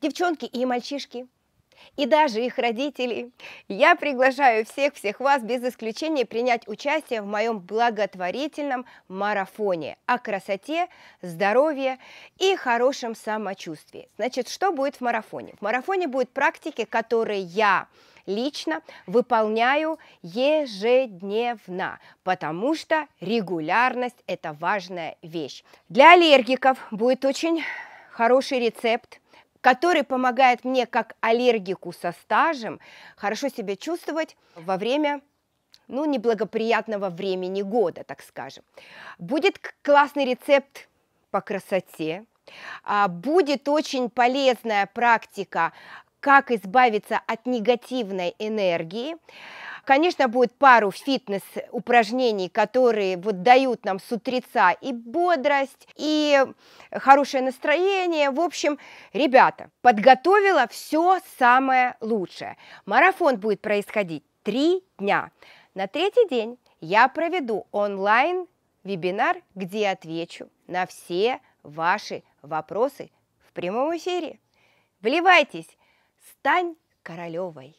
девчонки и мальчишки, и даже их родителей. Я приглашаю всех-всех вас без исключения принять участие в моем благотворительном марафоне о красоте, здоровье и хорошем самочувствии. Значит, что будет в марафоне? В марафоне будут практики, которые я лично выполняю ежедневно, потому что регулярность – это важная вещь. Для аллергиков будет очень хороший рецепт который помогает мне как аллергику со стажем хорошо себя чувствовать во время ну, неблагоприятного времени года, так скажем. Будет классный рецепт по красоте, а, будет очень полезная практика, как избавиться от негативной энергии. Конечно, будет пару фитнес-упражнений, которые вот дают нам с утреца и бодрость, и хорошее настроение. В общем, ребята, подготовила все самое лучшее. Марафон будет происходить три дня. На третий день я проведу онлайн-вебинар, где отвечу на все ваши вопросы в прямом эфире. Вливайтесь, стань королевой!